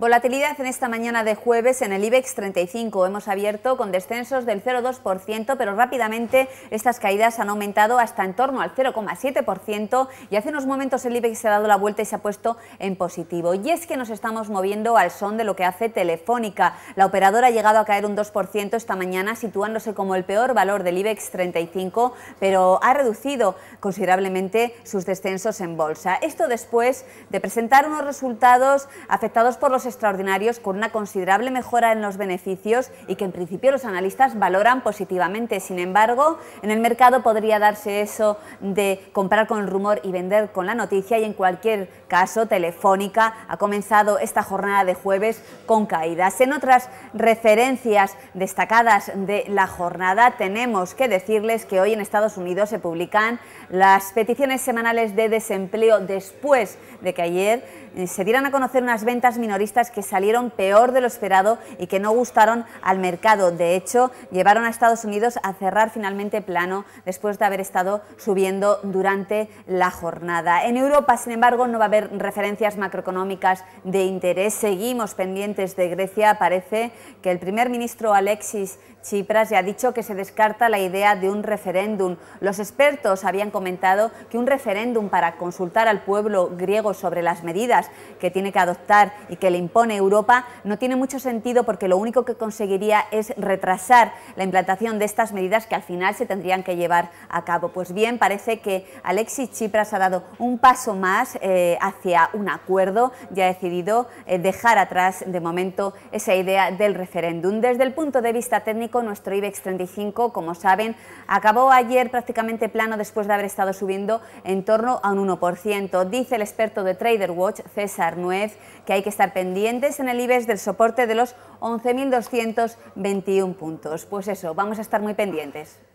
Volatilidad en esta mañana de jueves en el IBEX 35. Hemos abierto con descensos del 0,2%, pero rápidamente estas caídas han aumentado hasta en torno al 0,7% y hace unos momentos el IBEX se ha dado la vuelta y se ha puesto en positivo. Y es que nos estamos moviendo al son de lo que hace Telefónica. La operadora ha llegado a caer un 2% esta mañana, situándose como el peor valor del IBEX 35, pero ha reducido considerablemente sus descensos en bolsa. Esto después de presentar unos resultados afectados por los extraordinarios con una considerable mejora en los beneficios y que en principio los analistas valoran positivamente. Sin embargo, en el mercado podría darse eso de comprar con el rumor y vender con la noticia y en cualquier caso Telefónica ha comenzado esta jornada de jueves con caídas. En otras referencias destacadas de la jornada tenemos que decirles que hoy en Estados Unidos se publican las peticiones semanales de desempleo después de que ayer eh, se dieran a conocer unas ventas minoristas que salieron peor de lo esperado y que no gustaron al mercado. De hecho, llevaron a Estados Unidos a cerrar finalmente plano después de haber estado subiendo durante la jornada. En Europa, sin embargo, no va a haber referencias macroeconómicas de interés. Seguimos pendientes de Grecia. Parece que el primer ministro Alexis Tsipras ya ha dicho que se descarta la idea de un referéndum. Los expertos habían comentado que un referéndum para consultar al pueblo griego sobre las medidas que tiene que adoptar y que le pone Europa no tiene mucho sentido porque lo único que conseguiría es retrasar la implantación de estas medidas que al final se tendrían que llevar a cabo. Pues bien, parece que Alexis Tsipras ha dado un paso más eh, hacia un acuerdo y ha decidido eh, dejar atrás de momento esa idea del referéndum. Desde el punto de vista técnico, nuestro IBEX 35, como saben, acabó ayer prácticamente plano después de haber estado subiendo en torno a un 1%. Dice el experto de Trader Watch César Nuez, que hay que estar pendiente en el IBEX del soporte de los 11.221 puntos. Pues eso, vamos a estar muy pendientes.